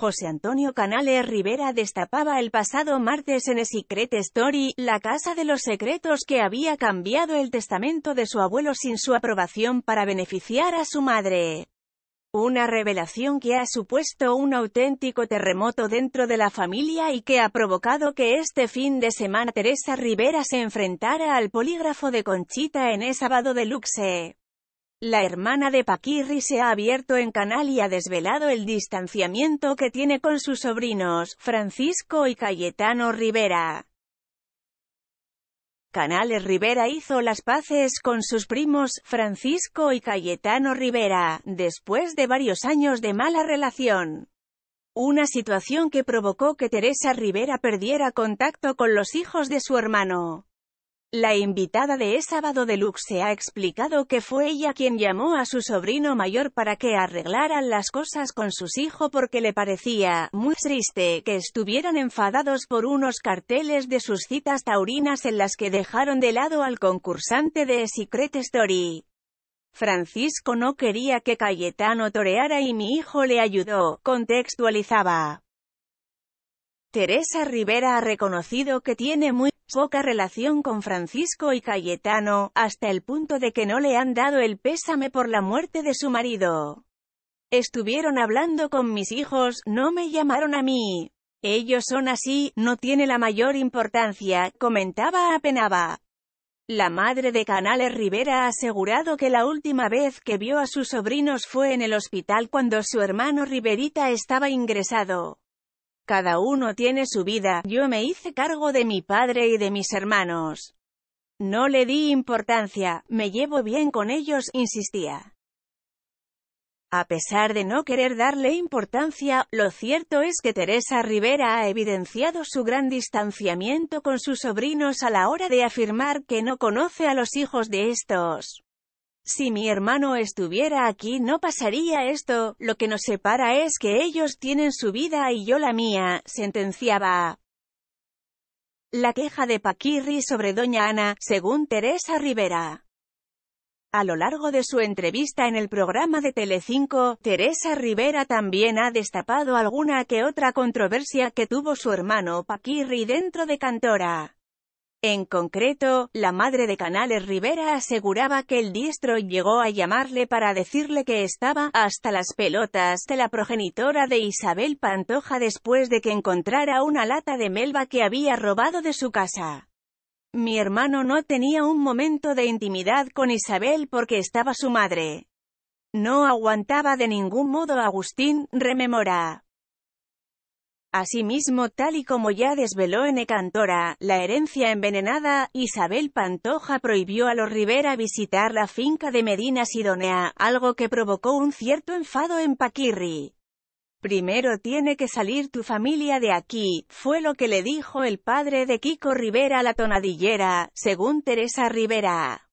José Antonio Canales Rivera destapaba el pasado martes en Secret Story, la casa de los secretos que había cambiado el testamento de su abuelo sin su aprobación para beneficiar a su madre. Una revelación que ha supuesto un auténtico terremoto dentro de la familia y que ha provocado que este fin de semana Teresa Rivera se enfrentara al polígrafo de Conchita en sábado de luxe. La hermana de Paquirri se ha abierto en canal y ha desvelado el distanciamiento que tiene con sus sobrinos, Francisco y Cayetano Rivera. Canales Rivera hizo las paces con sus primos, Francisco y Cayetano Rivera, después de varios años de mala relación. Una situación que provocó que Teresa Rivera perdiera contacto con los hijos de su hermano. La invitada de Sábado Deluxe ha explicado que fue ella quien llamó a su sobrino mayor para que arreglaran las cosas con sus hijos porque le parecía muy triste que estuvieran enfadados por unos carteles de sus citas taurinas en las que dejaron de lado al concursante de Secret Story. Francisco no quería que Cayetano toreara y mi hijo le ayudó, contextualizaba. Teresa Rivera ha reconocido que tiene muy poca relación con Francisco y Cayetano, hasta el punto de que no le han dado el pésame por la muerte de su marido. Estuvieron hablando con mis hijos, no me llamaron a mí. Ellos son así, no tiene la mayor importancia, comentaba Apenaba. La madre de Canales Rivera ha asegurado que la última vez que vio a sus sobrinos fue en el hospital cuando su hermano Riverita estaba ingresado. Cada uno tiene su vida, yo me hice cargo de mi padre y de mis hermanos. No le di importancia, me llevo bien con ellos, insistía. A pesar de no querer darle importancia, lo cierto es que Teresa Rivera ha evidenciado su gran distanciamiento con sus sobrinos a la hora de afirmar que no conoce a los hijos de estos. Si mi hermano estuviera aquí no pasaría esto, lo que nos separa es que ellos tienen su vida y yo la mía, sentenciaba. La queja de Paquirri sobre Doña Ana, según Teresa Rivera. A lo largo de su entrevista en el programa de Telecinco, Teresa Rivera también ha destapado alguna que otra controversia que tuvo su hermano Paquirri dentro de Cantora. En concreto, la madre de Canales Rivera aseguraba que el diestro llegó a llamarle para decirle que estaba hasta las pelotas de la progenitora de Isabel Pantoja después de que encontrara una lata de melva que había robado de su casa. Mi hermano no tenía un momento de intimidad con Isabel porque estaba su madre. No aguantaba de ningún modo Agustín, rememora. Asimismo, tal y como ya desveló en Ecantora, la herencia envenenada, Isabel Pantoja prohibió a los Rivera visitar la finca de Medina Sidonea, algo que provocó un cierto enfado en Paquirri. Primero tiene que salir tu familia de aquí, fue lo que le dijo el padre de Kiko Rivera a la tonadillera, según Teresa Rivera.